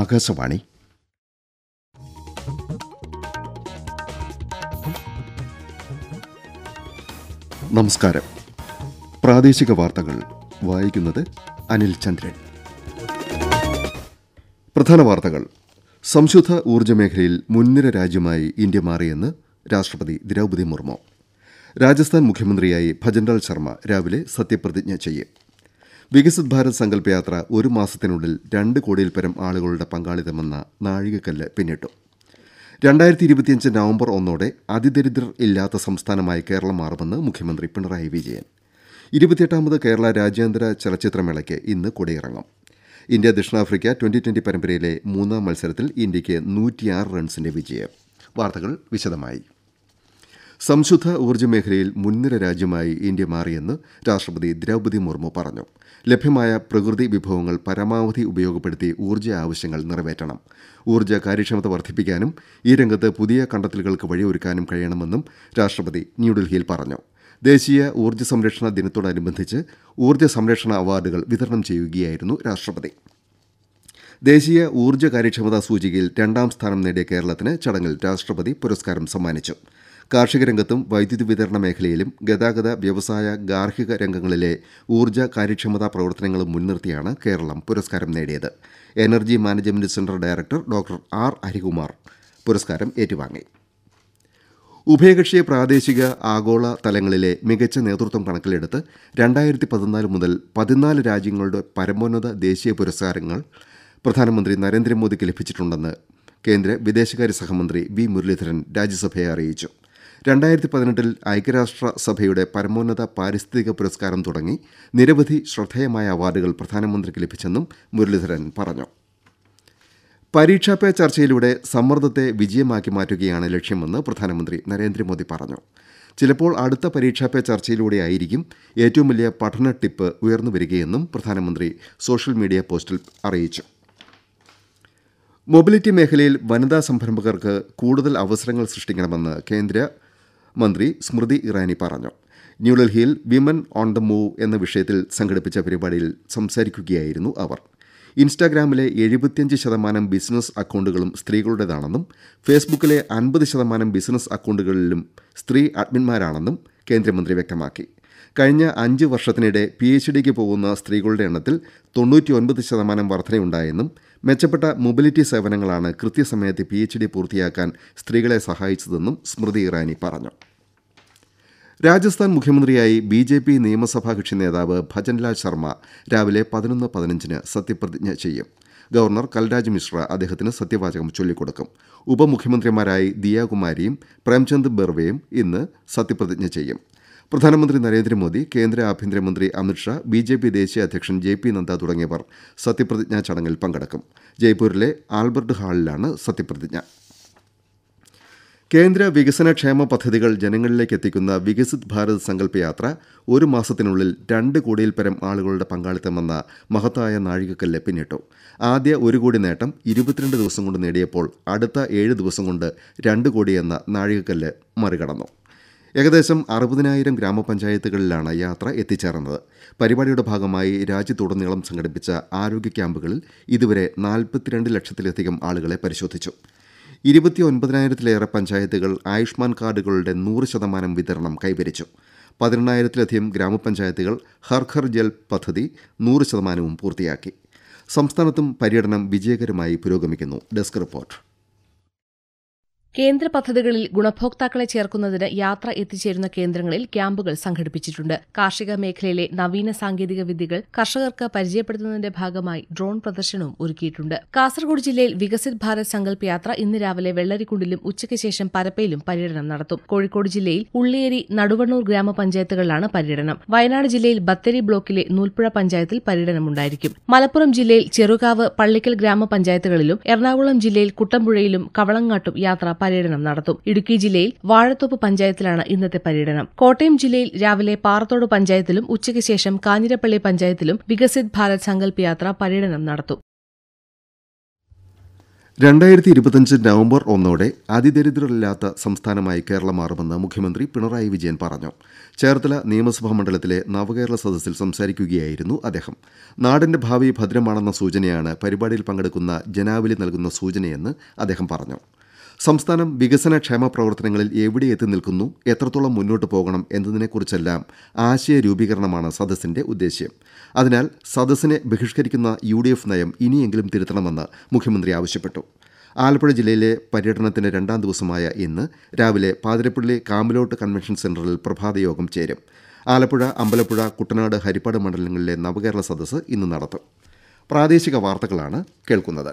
ആകാശവാണി നമസ്കാരം പ്രാദേശിക വാർത്തകൾ വായിക്കുന്നത് അനിൽ ചന്ദ്രൻ പ്രധാന വാർത്തകൾ സംശുദ്ധ ഊർജ്ജ മേഖലയിൽ മുൻനിര രാജ്യമായി ഇന്ത്യ മാറിയെന്ന് രാഷ്ട്രപതി ദ്രൗപദി മുർമു രാജസ്ഥാൻ മുഖ്യമന്ത്രിയായി ഭജൻലാൽ ശർമ്മ രാവിലെ സത്യപ്രതിജ്ഞ ചെയ്യും വികസിത് ഭാരത് സങ്കല്പ യാത്ര ഒരു മാസത്തിനുള്ളിൽ രണ്ട് പരം ആളുകളുടെ പങ്കാളിത്തമെന്ന നാഴികക്കല്ല് പിന്നിട്ടു രണ്ടായിരത്തി ഇരുപത്തിയഞ്ച് നവംബർ ഒന്നോടെ അതിദരിദ്രർ ഇല്ലാത്ത സംസ്ഥാനമായി കേരളം മാറുമെന്ന് മുഖ്യമന്ത്രി പിണറായി വിജയൻ ഇരുപത്തിയെട്ടാമത് കേരള രാജ്യാന്തര ചലച്ചിത്രമേളയ്ക്ക് ഇന്ന് കൊടിയിറങ്ങും ഇന്ത്യ ദക്ഷിണാഫ്രിക്ക ട്വന്റി ട്വന്റി പരമ്പരയിലെ മൂന്നാം മത്സരത്തിൽ ഇന്ത്യയ്ക്ക് നൂറ്റിയാറ് റൺസിന്റെ വിജയം വാർത്തകൾ വിശദമായി സംശുദ്ധ ഊർജ്ജ മേഖലയിൽ മുൻനിര രാജ്യമായി ഇന്ത്യ മാറിയെന്ന് രാഷ്ട്രപതി ദ്രൗപദി മുർമു പറഞ്ഞു ലഭ്യമായ പ്രകൃതി വിഭവങ്ങൾ പരമാവധി ഉപയോഗപ്പെടുത്തി ഊർജ്ജ ആവശ്യങ്ങൾ നിറവേറ്റണം ഊർജ്ജ കാര്യക്ഷമത വർദ്ധിപ്പിക്കാനും ഈ രംഗത്ത് പുതിയ കണ്ടെത്തലുകൾക്ക് വഴിയൊരുക്കാനും കഴിയണമെന്നും രാഷ്ട്രപതി ന്യൂഡൽഹിയിൽ പറഞ്ഞു ദേശീയ ഊർജ്ജ സംരക്ഷണ ദിനത്തോടനുബന്ധിച്ച് ഊർജ്ജ സംരക്ഷണ അവാർഡുകൾ വിതരണം ചെയ്യുകയായിരുന്നു രാഷ്ട്രപതി ദേശീയ ഊർജ്ജ കാര്യക്ഷമതാ സൂചികയിൽ രണ്ടാം സ്ഥാനം നേടിയ കേരളത്തിന് ചടങ്ങിൽ രാഷ്ട്രപതി പുരസ്കാരം സമ്മാനിച്ചു കാർഷിക രംഗത്തും വൈദ്യുതി വിതരണ മേഖലയിലും ഗതാഗത വ്യവസായ ഗാർഹിക രംഗങ്ങളിലെ ഊർജ്ജ കാര്യക്ഷമതാ പ്രവർത്തനങ്ങളും മുൻനിർത്തിയാണ് കേരളം പുരസ്കാരം നേടിയത് energy management centre director doctor R Harikumar പുരസ്കാരം ഏറ്റുവാങ്ങി ഉഭയകക്ഷി പ്രാദേശിക ആഗോള തലങ്ങളിലെ മികച്ച നേതൃത്വം കണക്കിലെടുത്ത് രണ്ടായിരത്തി പതിനാല് മുതൽ പതിനാല് രാജ്യങ്ങളുടെ പരമോന്നത ദേശീയ പുരസ്കാരങ്ങൾ പ്രധാനമന്ത്രി നരേന്ദ്രമോദിക്ക് ലഭിച്ചിട്ടുണ്ടെന്ന് കേന്ദ്ര വിദേശകാര്യ സഹമന്ത്രി വി മുരളീധരൻ രാജ്യസഭയെ അറിയിച്ചു രണ്ടായിരത്തി പതിനെട്ടിൽ ഐക്യരാഷ്ട്ര സഭയുടെ പരമോന്നത പാരിസ്ഥിതിക പുരസ്കാരം തുടങ്ങി നിരവധി ശ്രദ്ധേയമായ അവാർഡുകൾ പ്രധാനമന്ത്രിക്ക് ലഭിച്ചെന്നും മുരളീധരൻ പറഞ്ഞു പരീക്ഷാ പേ ചർച്ചയിലൂടെ സമ്മർദ്ദത്തെ വിജയമാക്കി മാറ്റുകയാണ് ലക്ഷ്യമെന്ന് പ്രധാനമന്ത്രി നരേന്ദ്രമോദി പറഞ്ഞു ചിലപ്പോൾ അടുത്ത പരീക്ഷാ പേ ചർച്ചയിലൂടെയായിരിക്കും ഏറ്റവും വലിയ പഠന ടിപ്പ് ഉയർന്നു വരികയെന്നും പ്രധാനമന്ത്രി സോഷ്യൽ മീഡിയ പോസ്റ്റിൽ അറിയിച്ചു മൊബിലിറ്റി മേഖലയിൽ വനിതാ സംരംഭകർക്ക് കൂടുതൽ അവസരങ്ങൾ സൃഷ്ടിക്കണമെന്ന് കേന്ദ്ര മന്ത്രി സ്മൃതി ഇറാനി പറഞ്ഞു ന്യൂഡൽഹിയിൽ വിമൻ ഓൺ ദ മൂവ് എന്ന വിഷയത്തിൽ സംഘടിപ്പിച്ച പരിപാടിയിൽ സംസാരിക്കുകയായിരുന്നു അവർ ഇൻസ്റ്റാഗ്രാമിലെ എഴുപത്തിയഞ്ച് ശതമാനം ബിസിനസ് അക്കൗണ്ടുകളും സ്ത്രീകളുടേതാണെന്നും ഫേസ്ബുക്കിലെ അൻപത് ശതമാനം ബിസിനസ് അക്കൗണ്ടുകളിലും സ്ത്രീ അഡ്മിന്മാരാണെന്നും കേന്ദ്രമന്ത്രി വ്യക്തമാക്കി കഴിഞ്ഞ അഞ്ച് വർഷത്തിനിടെ പി എച്ച് ഡിക്ക് പോകുന്ന സ്ത്രീകളുടെ എണ്ണത്തിൽ തൊണ്ണൂറ്റിയൊൻപത് ശതമാനം വർധനയുണ്ടായെന്നും മെച്ചപ്പെട്ട മൊബിലിറ്റി സേവനങ്ങളാണ് കൃത്യസമയത്ത് പി എച്ച് ഡി പൂർത്തിയാക്കാൻ സ്ത്രീകളെ സഹായിച്ചതെന്നും സ്മൃതി ഇറാനി പറഞ്ഞു രാജസ്ഥാൻ മുഖ്യമന്ത്രിയായി ബി ജെ പി നിയമസഭാ കക്ഷി നേതാവ് ഭജൻലാൽ ശർമ്മ രാവിലെ പതിനൊന്ന് പതിനഞ്ചിന് സത്യപ്രതിജ്ഞ ചെയ്യും ഗവർണർ കൽരാജ് മിശ്ര അദ്ദേഹത്തിന് സത്യവാചകം ചൊല്ലിക്കൊടുക്കും ഉപമുഖ്യമന്ത്രിമാരായി ദിയാകുമാരിയും പ്രേംചന്ദ് ബെർവയും ഇന്ന് സത്യപ്രതിജ്ഞ ചെയ്യും പ്രധാനമന്ത്രി നരേന്ദ്രമോദി കേന്ദ്ര ആഭ്യന്തരമന്ത്രി അമിത്ഷാ ബി ജെ പി ദേശീയ അധ്യക്ഷൻ ജെ പി നദ്ദ തുടങ്ങിയവർ സത്യപ്രതിജ്ഞാ ചടങ്ങിൽ പങ്കെടുക്കും ജയ്പൂരിലെ ആൽബർട്ട് ഹാളിലാണ് സത്യപ്രതിജ്ഞ കേന്ദ്ര വികസന ക്ഷേമ പദ്ധതികൾ ജനങ്ങളിലേക്ക് എത്തിക്കുന്ന വികസിത് ഭാരത് സങ്കല്പ യാത്ര ഒരു മാസത്തിനുള്ളിൽ രണ്ട് കോടിയിൽ പരം ആളുകളുടെ പങ്കാളിത്തമെന്ന മഹത്തായ നാഴികക്കല്ല് പിന്നിട്ടു ആദ്യ ഒരു കോടി നേട്ടം ഇരുപത്തിരണ്ട് ദിവസം കൊണ്ട് നേടിയപ്പോൾ അടുത്ത ഏഴ് ദിവസം കൊണ്ട് രണ്ട് കോടിയെന്ന നാഴികക്കല്ല് മറികടന്നു ഏകദേശം അറുപതിനായിരം ഗ്രാമപഞ്ചായത്തുകളിലാണ് യാത്ര എത്തിച്ചേർന്നത് പരിപാടിയുടെ ഭാഗമായി രാജ്യത്തുടനീളം സംഘടിപ്പിച്ച ആരോഗ്യ ക്യാമ്പുകളിൽ ഇതുവരെ നാൽപ്പത്തിരണ്ട് ലക്ഷത്തിലധികം ആളുകളെ പരിശോധിച്ചു ഇരുപത്തി ഒൻപതിനായിരത്തിലേറെ പഞ്ചായത്തുകൾ ആയുഷ്മാൻ കാർഡുകളുടെ നൂറ് ശതമാനം വിതരണം കൈവരിച്ചു പതിനെണ്ണായിരത്തിലധികം ഗ്രാമപഞ്ചായത്തുകൾ ഹർഘർ ജൽ പദ്ധതി നൂറ് ശതമാനവും പൂർത്തിയാക്കി സംസ്ഥാനത്തും പര്യടനം വിജയകരമായി പുരോഗമിക്കുന്നു ഡെസ്ക് റിപ്പോർട്ട് കേന്ദ്ര പദ്ധതികളിൽ ഗുണഭോക്താക്കളെ ചേർക്കുന്നതിന് യാത്ര എത്തിച്ചേരുന്ന കേന്ദ്രങ്ങളിൽ ക്യാമ്പുകൾ സംഘടിപ്പിച്ചിട്ടുണ്ട് കാർഷിക മേഖലയിലെ നവീന സാങ്കേതിക വിദ്യകൾ കർഷകർക്ക് പരിചയപ്പെടുത്തുന്നതിന്റെ ഭാഗമായി ഡ്രോൺ പ്രദർശനവും ഒരുക്കിയിട്ടുണ്ട് കാസർഗോഡ് ജില്ലയിൽ വികസിത് ഭാരത് സങ്കല്പ് യാത്ര ഇന്ന് രാവിലെ വെള്ളരിക്കുണ്ടിലും ഉച്ചയ്ക്ക് ശേഷം പരപ്പയിലും പര്യടനം നടത്തും കോഴിക്കോട് ജില്ലയിൽ ഉള്ളിയേരി നടുവണ്ണൂർ ഗ്രാമപഞ്ചായത്തുകളിലാണ് പര്യടനം വയനാട് ജില്ലയിൽ ബത്തേരി ബ്ലോക്കിലെ നൂൽപ്പുഴ പഞ്ചായത്തിൽ പര്യടനമുണ്ടായിരിക്കും മലപ്പുറം ജില്ലയിൽ ചെറുകാവ് പള്ളിക്കൽ ഗ്രാമപഞ്ചായത്തുകളിലും എറണാകുളം ജില്ലയിൽ കുട്ടമ്പുഴയിലും കവളങ്ങാട്ടും യാത്ര പര്യടനം നടത്തും ഇടുക്കി ജില്ലയിൽ വാഴത്തോപ്പ് പഞ്ചായത്തിലാണ് ഇന്നത്തെ പര്യടനം കോട്ടയം ജില്ലയിൽ രാവിലെ പാറത്തോട് പഞ്ചായത്തിലും ഉച്ചയ്ക്ക് ശേഷം കാഞ്ഞിരപ്പള്ളി പഞ്ചായത്തിലും വികസിത് ഭാരത് സങ്കല്പ് യാത്ര പര്യടനം നടത്തും രണ്ടായിരത്തി ഇരുപത്തിയഞ്ച് നവംബർ ഒന്നോടെ അതിദരിദ്രരില്ലാത്ത സംസ്ഥാനമായി കേരളം മാറുമെന്ന് മുഖ്യമന്ത്രി പിണറായി വിജയൻ പറഞ്ഞു ചേർത്തല നിയമസഭാ മണ്ഡലത്തിലെ നവകേരള സദസ്സിൽ സംസാരിക്കുകയായിരുന്നു അദ്ദേഹം നാടിന്റെ ഭാവി ഭദ്രമാണെന്ന സൂചനയാണ് പരിപാടിയിൽ പങ്കെടുക്കുന്ന ജനാവലി നൽകുന്ന സൂചനയെന്ന് അദ്ദേഹം പറഞ്ഞു സംസ്ഥാനം വികസന ക്ഷേമ പ്രവർത്തനങ്ങളിൽ എവിടെ എത്തി നിൽക്കുന്നു എത്രത്തോളം മുന്നോട്ട് പോകണം എന്നതിനെക്കുറിച്ചെല്ലാം ആശയ രൂപീകരണമാണ് സദസ്സിന്റെ ഉദ്ദേശ്യം അതിനാൽ സദസ്സിനെ ബഹിഷ്കരിക്കുന്ന യു ഡി എഫ് നയം ഇനിയെങ്കിലും തിരുത്തണമെന്ന് മുഖ്യമന്ത്രി ആവശ്യപ്പെട്ടു ആലപ്പുഴ ജില്ലയിലെ പര്യടനത്തിന്റെ രണ്ടാം ദിവസമായ ഇന്ന് രാവിലെ പാതിരപ്പള്ളി കാമലോട്ട് കൺവെൻഷൻ സെന്ററിൽ പ്രഭാതയോഗം ചേരും ആലപ്പുഴ അമ്പലപ്പുഴ കുട്ടനാട് ഹരിപ്പാട് മണ്ഡലങ്ങളിലെ നവകേരള സദസ്സ് ഇന്ന് നടത്തും പ്രാദേശിക വാർത്തകളാണ് കേൾക്കുന്നത്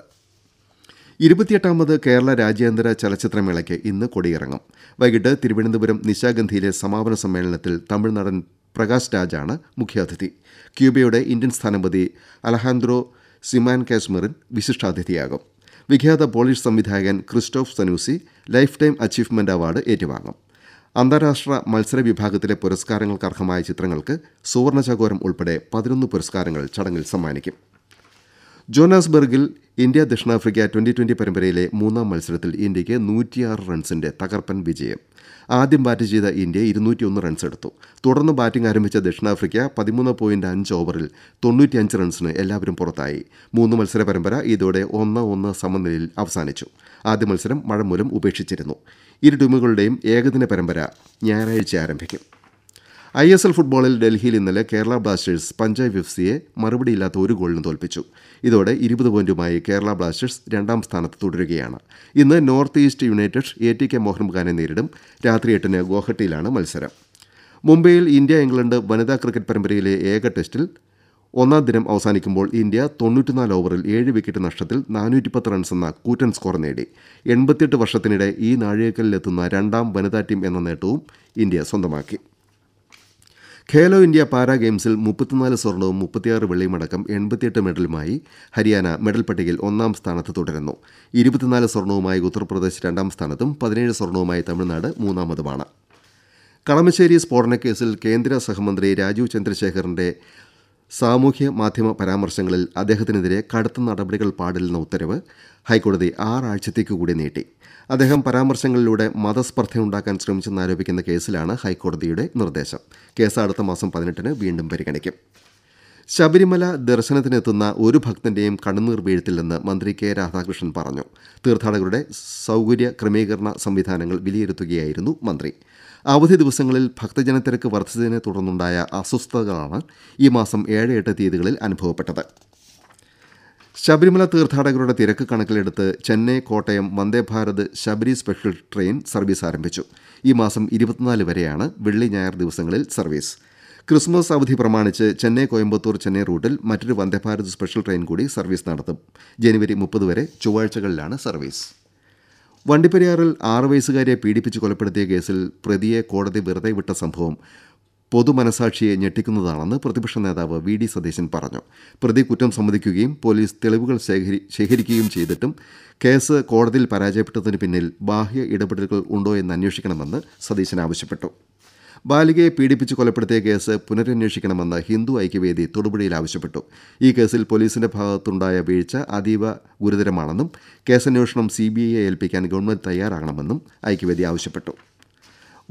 ഇരുപത്തിയെട്ടാമത് കേരള രാജ്യാന്തര ചലച്ചിത്രമേളയ്ക്ക് ഇന്ന് കൊടിയിറങ്ങും വൈകിട്ട് തിരുവനന്തപുരം നിശാഗന്ധിയിലെ സമാപന സമ്മേളനത്തിൽ തമിഴ്നാടൻ പ്രകാശ് രാജാണ് മുഖ്യാതിഥി ക്യൂബയുടെ ഇന്ത്യൻ സ്ഥാനപതി അലഹാൻഡ്രോ സിമാൻ കാശ്മീറിൻ വിശിഷ്ടാതിഥിയാകും വിഖ്യാത പോളിഷ് സംവിധായകൻ Krzysztof Zanussi life time achievement award ഏറ്റുവാങ്ങും അന്താരാഷ്ട്ര മത്സര വിഭാഗത്തിലെ പുരസ്കാരങ്ങൾക്ക് അർഹമായ ചിത്രങ്ങൾക്ക് സുവർണചകോരം ഉൾപ്പെടെ പതിനൊന്ന് പുരസ്കാരങ്ങൾ ചടങ്ങിൽ സമ്മാനിക്കും ജോനാസ്ബർഗിൽ ഇന്ത്യ ദക്ഷിണാഫ്രിക്ക ട്വന്റി ട്വന്റി പരമ്പരയിലെ മൂന്നാം മത്സരത്തിൽ ഇന്ത്യയ്ക്ക് നൂറ്റിയാറ് റൺസിന്റെ തകർപ്പൻ വിജയം ആദ്യം ബാറ്റ് ചെയ്ത ഇന്ത്യ ഇരുന്നൂറ്റിയൊന്ന് റൺസ് എടുത്തു തുടർന്ന് ബാറ്റിംഗ് ആരംഭിച്ച ദക്ഷിണാഫ്രിക്ക പതിമൂന്ന് പോയിന്റ് അഞ്ച് ഓവറിൽ തൊണ്ണൂറ്റിയഞ്ച് റൺസിന് എല്ലാവരും പുറത്തായി മൂന്ന് മത്സര പരമ്പര ഇതോടെ ഒന്ന് ഒന്ന് സമനിലയിൽ അവസാനിച്ചു ആദ്യ മത്സരം മഴ മൂലം ഉപേക്ഷിച്ചിരുന്നു ഇരു ടീമുകളുടെയും ഏകദിന പരമ്പര ഞായറാഴ്ച ആരംഭിക്കും ഐ എസ് എൽ ഫുട്ബോളിൽ ഡൽഹിയിൽ ഇന്നലെ കേരള ബ്ലാസ്റ്റേഴ്സ് പഞ്ചാബ് എഫ് സിയെ മറുപടിയില്ലാത്ത ഒരു ഗോളിന് തോൽപ്പിച്ചു ഇതോടെ ഇരുപത് പോയിന്റുമായി കേരള ബ്ലാസ്റ്റേഴ്സ് രണ്ടാം സ്ഥാനത്ത് തുടരുകയാണ് ഇന്ന് North East United A T K Mohan ബഗാനെ നേരിടും രാത്രി എട്ടിന് ഗോഹട്ടിയിലാണ് മത്സരം മുംബൈയിൽ ഇന്ത്യ ഇംഗ്ലണ്ട് വനിതാ ക്രിക്കറ്റ് പരമ്പരയിലെ ഏക ടെസ്റ്റിൽ ഒന്നാം ദിനം അവസാനിക്കുമ്പോൾ ഇന്ത്യ തൊണ്ണൂറ്റിനാല് ഓവറിൽ ഏഴ് വിക്കറ്റ് നഷ്ടത്തിൽ പത്ത് റൺസ് എന്ന കൂറ്റൻ സ്കോർ നേടി എൺപത്തിയെട്ട് വർഷത്തിനിടെ ഈ നാഴികക്കലിലെത്തുന്ന രണ്ടാം വനിതാ ടീം എന്ന നേട്ടവും ഇന്ത്യ സ്വന്തമാക്കി ഖേലോ ഇന്ത്യ പാരാ ഗെയിംസിൽ മുപ്പത്തിനാല് സ്വർണവും മുപ്പത്തിയാറ് വെള്ളിയുമടക്കം എൺപത്തിയെട്ട് മെഡലുമായി ഹരിയാന മെഡൽ പട്ടികയിൽ ഒന്നാം സ്ഥാനത്ത് തുടരുന്നു ഇരുപത്തിനാല് സ്വർണവുമായി ഉത്തർപ്രദേശ് രണ്ടാം സ്ഥാനത്തും പതിനേഴ് സ്വർണവുമായി തമിഴ്നാട് മൂന്നാമതുമാണ് കളമശ്ശേരി സ്ഫോടനക്കേസിൽ കേന്ദ്ര സഹമന്ത്രി രാജീവ് ചന്ദ്രശേഖറിന്റെ സാമൂഹ്യ മാധ്യമ പരാമർശങ്ങളിൽ അദ്ദേഹത്തിനെതിരെ കടുത്ത നടപടികൾ പാടില്ലെന്ന ഉത്തരവ് ഹൈക്കോടതി ആറാഴ്ചത്തേക്ക് കൂടി നീട്ടി അദ്ദേഹം പരാമർശങ്ങളിലൂടെ മതസ്പർദ്ധയുണ്ടാക്കാൻ ശ്രമിച്ചെന്നാരോപിക്കുന്ന കേസിലാണ് ഹൈക്കോടതിയുടെ നിർദ്ദേശം കേസ് അടുത്ത മാസം പതിനെട്ടിന് വീണ്ടും പരിഗണിക്കും ശബരിമല ദർശനത്തിനെത്തുന്ന ഒരു ഭക്തന്റെയും കണ്ണുനീർ വീഴ്ത്തില്ലെന്ന് മന്ത്രി കെ രാധാകൃഷ്ണൻ പറഞ്ഞു തീർത്ഥാടകരുടെ സൗകര്യ ക്രമീകരണ സംവിധാനങ്ങൾ വിലയിരുത്തുകയായിരുന്നു മന്ത്രി അവധി ദിവസങ്ങളിൽ ഭക്തജനത്തിരക്ക് വർദ്ധിച്ചതിനെ തുടർന്നുണ്ടായ അസ്വസ്ഥതകളാണ് ഈ മാസം ഏഴ് എട്ട് തീയതികളിൽ അനുഭവപ്പെട്ടത് ശബരിമല തീർത്ഥാടകരുടെ തിരക്ക് കണക്കിലെടുത്ത് Chennai Kottayam Vande Bharat Sabari special train service ആരംഭിച്ചു ഈ മാസം ഇരുപത്തിനാല് വരെയാണ് വെള്ളി ഞായർ ദിവസങ്ങളിൽ സർവീസ് ക്രിസ്മസ് അവധി പ്രമാണിച്ച് ചെന്നൈ കോയമ്പത്തൂർ ചെന്നൈ റൂട്ടിൽ മറ്റൊരു വന്ദേ ഭാരത് സ്പെഷ്യൽ ട്രെയിൻ കൂടി സർവീസ് നടത്തും ജനുവരി മുപ്പത് വരെ ചൊവ്വാഴ്ചകളിലാണ് സർവീസ് വണ്ടിപ്പെരിയാറിൽ ആറു വയസ്സുകാരിയെ പീഡിപ്പിച്ച് കൊലപ്പെടുത്തിയ കേസിൽ പ്രതിയെ കോടതി വെറുതെ വിട്ട സംഭവം പൊതുമനസാക്ഷിയെ ഞെട്ടിക്കുന്നതാണെന്ന് പ്രതിപക്ഷ നേതാവ് വി ഡി സതീശൻ പറഞ്ഞു പ്രതി കുറ്റം സമ്മതിക്കുകയും പോലീസ് തെളിവുകൾ ശേഖരി ശേഖരിക്കുകയും ചെയ്തിട്ടും കേസ് കോടതിയിൽ പരാജയപ്പെട്ടതിന് പിന്നിൽ ബാഹ്യ ഇടപെടലുകൾ ഉണ്ടോ എന്ന് അന്വേഷിക്കണമെന്ന് സതീശൻ ആവശ്യപ്പെട്ടു ബാലികയെ പീഡിപ്പിച്ച് കൊലപ്പെടുത്തിയ കേസ് പുനരന്വേഷിക്കണമെന്ന് ഹിന്ദു ഐക്യവേദി തൊടുപുഴയിൽ ആവശ്യപ്പെട്ടു ഈ കേസിൽ പോലീസിന്റെ ഭാഗത്തുണ്ടായ വീഴ്ച അതീവ ഗുരുതരമാണെന്നും കേസന്വേഷണം ഐയെ ഏൽപ്പിക്കാൻ ഗവൺമെന്റ് തയ്യാറാകണമെന്നും ഐക്യവേദി ആവശ്യപ്പെട്ടു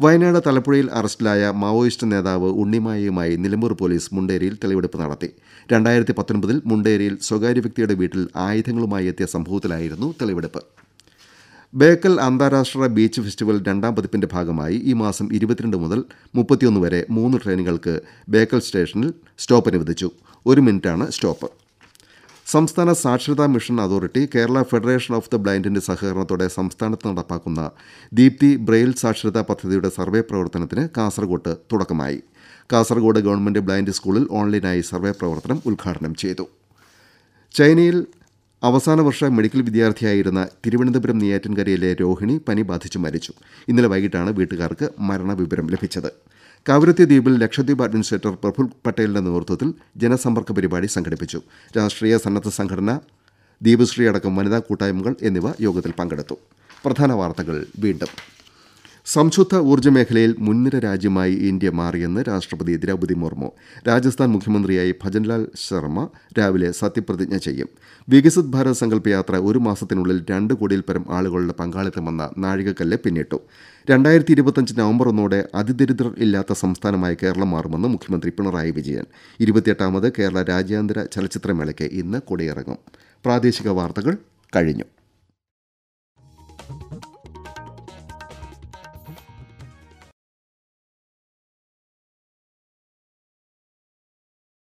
വയനാട് തലപ്പുഴയിൽ അറസ്റ്റിലായ മാവോയിസ്റ്റ് നേതാവ് ഉണ്ണിമായയുമായി നിലമ്പൂർ പോലീസ് മുണ്ടേരിയിൽ തെളിവെടുപ്പ് നടത്തി രണ്ടായിരത്തി പത്തൊൻപതിൽ മുണ്ടേരിയിൽ സ്വകാര്യ വ്യക്തിയുടെ വീട്ടിൽ ആയുധങ്ങളുമായി എത്തിയ സംഭവത്തിലായിരുന്നു തെളിവെടുപ്പ് ബേക്കൽ അന്താരാഷ്ട്ര ബീച്ച് ഫെസ്റ്റിവൽ രണ്ടാം പതിപ്പിന്റെ ഭാഗമായി ഈ മാസം ഇരുപത്തിരണ്ട് മുതൽ മുപ്പത്തിയൊന്ന് വരെ മൂന്ന് ട്രെയിനുകൾക്ക് ബേക്കൽ സ്റ്റേഷനിൽ സ്റ്റോപ്പ് അനുവദിച്ചു ഒരു മിനിറ്റാണ് സ്റ്റോപ്പ് സംസ്ഥാന സാക്ഷരതാ mission authority Kerala federation of the ബ്ലൈൻഡിന്റെ സഹകരണത്തോടെ സംസ്ഥാനത്ത് നടപ്പാക്കുന്ന ദീപ്തി ബ്രെയിൽ സാക്ഷരതാ പദ്ധതിയുടെ സർവേ പ്രവർത്തനത്തിന് കാസർകോട്ട് തുടക്കമായി കാസർഗോഡ് ഗവൺമെന്റ് ബ്ലൈൻഡ് സ്കൂളിൽ ഓൺലൈനായി സർവേ പ്രവർത്തനം ഉദ്ഘാടനം ചെയ്തു ചൈനയിൽ അവസാന വർഷ മെഡിക്കൽ വിദ്യാർത്ഥിയായിരുന്ന തിരുവനന്തപുരം നെയ്യാറ്റിൻകരയിലെ രോഹിണി പനി ബാധിച്ച് മരിച്ചു ഇന്നലെ വൈകിട്ടാണ് വീട്ടുകാർക്ക് മരണവിവരം ലഭിച്ചത് കാവിരത്തി ദ്വീപിൽ ലക്ഷദ്വീപ് അഡ്മിനിസ്ട്രേറ്റർ പ്രഫുൽ പട്ടേലിന്റെ നേതൃത്വത്തിൽ ജനസമ്പർക്ക പരിപാടി സംഘടിപ്പിച്ചു രാഷ്ട്രീയ സന്നദ്ധ സംഘടന ദീപശ്രീ അടക്കം വനിതാ കൂട്ടായ്മകൾ എന്നിവ യോഗത്തിൽ പങ്കെടുത്തു പ്രധാന വാർത്തകൾ വീണ്ടും സംശുദ്ധ ഊർജ്ജ മേഖലയിൽ മുൻനിര രാജ്യമായി ഇന്ത്യ മാറിയെന്ന് രാഷ്ട്രപതി ദ്രൗപതി മുർമു രാജസ്ഥാൻ മുഖ്യമന്ത്രിയായി ഭജൻലാൽ ശർമ്മ രാവിലെ സത്യപ്രതിജ്ഞ ചെയ്യും വികസിത് ഭാരത് സങ്കല്പ യാത്ര ഒരു മാസത്തിനുള്ളിൽ രണ്ട് കോടിയിൽ പരം ആളുകളുടെ പങ്കാളിത്തമെന്ന നാഴികക്കല്ല് പിന്നിട്ടു രണ്ടായിരത്തി ഇരുപത്തഞ്ച് നവംബർ ഒന്നോടെ അതിദരിദ്രർ ഇല്ലാത്ത സംസ്ഥാനമായി കേരളം മാറുമെന്ന് മുഖ്യമന്ത്രി പിണറായി വിജയൻ ഇരുപത്തിയെട്ടാമത് കേരള രാജ്യാന്തര ചലച്ചിത്രമേളയ്ക്ക് ഇന്ന് കൊടിയിറങ്ങും പ്രാദേശിക വാർത്തകൾ കഴിഞ്ഞു